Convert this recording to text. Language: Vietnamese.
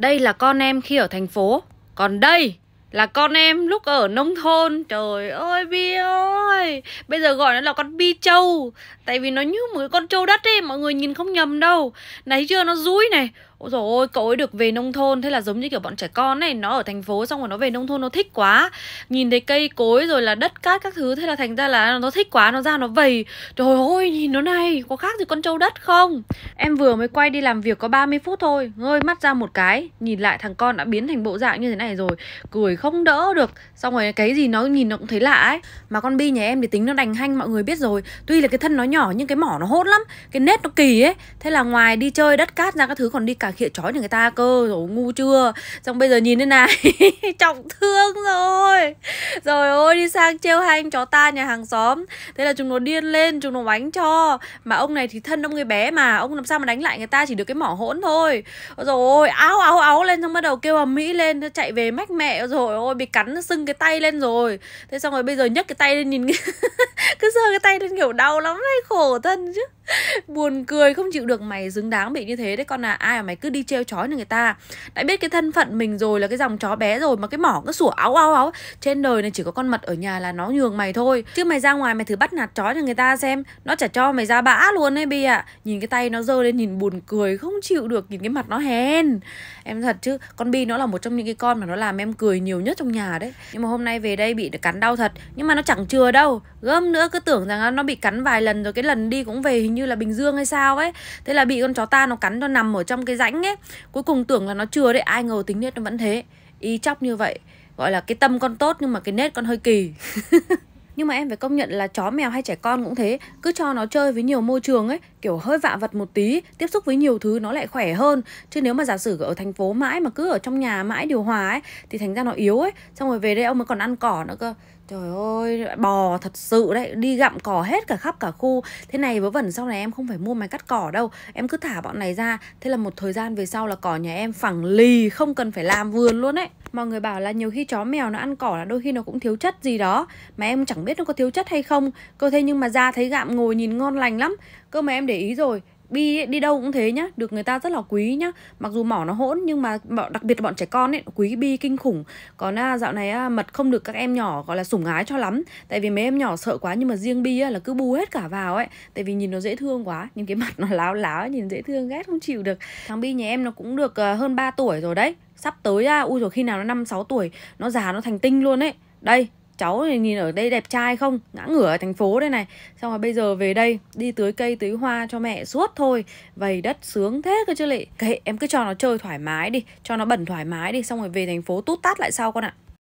Đây là con em khi ở thành phố Còn đây là con em lúc ở nông thôn Trời ơi Bi ơi Bây giờ gọi nó là con Bi Châu Tại vì nó như một cái con trâu đất ấy Mọi người nhìn không nhầm đâu nãy chưa nó rúi này Ôi dồi ôi, cậu ấy được về nông thôn Thế là giống như kiểu bọn trẻ con này Nó ở thành phố xong rồi nó về nông thôn nó thích quá Nhìn thấy cây cối rồi là đất cát các thứ Thế là thành ra là nó thích quá, nó ra nó vầy Trời ơi, nhìn nó này Có khác gì con trâu đất không Em vừa mới quay đi làm việc có 30 phút thôi Ngơi mắt ra một cái, nhìn lại thằng con đã biến thành bộ dạng như thế này rồi Cười không đỡ được Xong rồi cái gì nó nhìn nó cũng thấy lạ ấy Mà con Bi nhà em thì tính nó đành hanh mọi người biết rồi Tuy là cái thân nó nhỏ nhưng cái mỏ nó hốt lắm Cái nết nó kỳ ấy Thế là ngoài đi chơi đất cát ra các thứ còn đi cả bà khịa chói được người ta cơ rồi ngu chưa xong bây giờ nhìn thế này trọng thương rồi rồi ôi đi sang trêu hai anh chó ta nhà hàng xóm thế là chúng nó điên lên chúng nó đánh cho mà ông này thì thân ông người bé mà ông làm sao mà đánh lại người ta chỉ được cái mỏ hỗn thôi rồi ôi áo áo áo lên xong bắt đầu kêu ầm mỹ lên chạy về mách mẹ rồi ôi bị cắn sưng cái tay lên rồi thế xong rồi bây giờ nhấc cái tay lên nhìn cứ sơ cái tay lên kiểu đau lắm đấy khổ thân chứ buồn cười không chịu được mày xứng đáng bị như thế đấy con à ai mà mày cứ đi trêu chó như người ta đã biết cái thân phận mình rồi là cái dòng chó bé rồi mà cái mỏ cứ sủa áo áo áo trên đời này chỉ có con mật ở nhà là nó nhường mày thôi chứ mày ra ngoài mày thử bắt nạt chó cho người ta xem nó chả cho mày ra bã luôn ấy bi ạ à. nhìn cái tay nó dơ lên nhìn buồn cười không chịu được nhìn cái mặt nó hèn em thật chứ con bi nó là một trong những cái con mà nó làm em cười nhiều nhất trong nhà đấy nhưng mà hôm nay về đây bị cắn đau thật nhưng mà nó chẳng chừa đâu gớm nữa cứ tưởng rằng nó bị cắn vài lần rồi cái lần đi cũng về hình như như là Bình Dương hay sao ấy Thế là bị con chó ta nó cắn nó nằm ở trong cái rãnh ấy Cuối cùng tưởng là nó chưa đấy Ai ngờ tính nết nó vẫn thế Y chóc như vậy Gọi là cái tâm con tốt nhưng mà cái nết con hơi kỳ Nhưng mà em phải công nhận là chó mèo hay trẻ con cũng thế Cứ cho nó chơi với nhiều môi trường ấy Kiểu hơi vạ vật một tí Tiếp xúc với nhiều thứ nó lại khỏe hơn Chứ nếu mà giả sử ở thành phố mãi mà cứ ở trong nhà mãi điều hòa ấy Thì thành ra nó yếu ấy Xong rồi về đây ông mới còn ăn cỏ nữa cơ Trời ơi, bò thật sự đấy, đi gặm cỏ hết cả khắp cả khu Thế này vớ vẩn sau này em không phải mua máy cắt cỏ đâu Em cứ thả bọn này ra Thế là một thời gian về sau là cỏ nhà em phẳng lì, không cần phải làm vườn luôn ấy Mọi người bảo là nhiều khi chó mèo nó ăn cỏ là đôi khi nó cũng thiếu chất gì đó Mà em chẳng biết nó có thiếu chất hay không Cơ thế nhưng mà ra thấy gặm ngồi nhìn ngon lành lắm Cơ mà em để ý rồi bi đi đâu cũng thế nhá được người ta rất là quý nhá mặc dù mỏ nó hỗn nhưng mà đặc biệt là bọn trẻ con ấy quý bi kinh khủng còn à, dạo này à, mật không được các em nhỏ gọi là sủng ái cho lắm tại vì mấy em nhỏ sợ quá nhưng mà riêng bi á, là cứ bù hết cả vào ấy tại vì nhìn nó dễ thương quá nhưng cái mặt nó láo láo nhìn dễ thương ghét không chịu được thằng bi nhà em nó cũng được à, hơn 3 tuổi rồi đấy sắp tới à, ui rồi khi nào nó năm sáu tuổi nó già nó thành tinh luôn ấy đây cháu thì nhìn ở đây đẹp trai không ngã ngửa ở thành phố đây này xong rồi bây giờ về đây đi tưới cây tưới hoa cho mẹ suốt thôi vầy đất sướng thế cơ chứ lị kệ em cứ cho nó chơi thoải mái đi cho nó bẩn thoải mái đi xong rồi về thành phố tút tát lại sau con ạ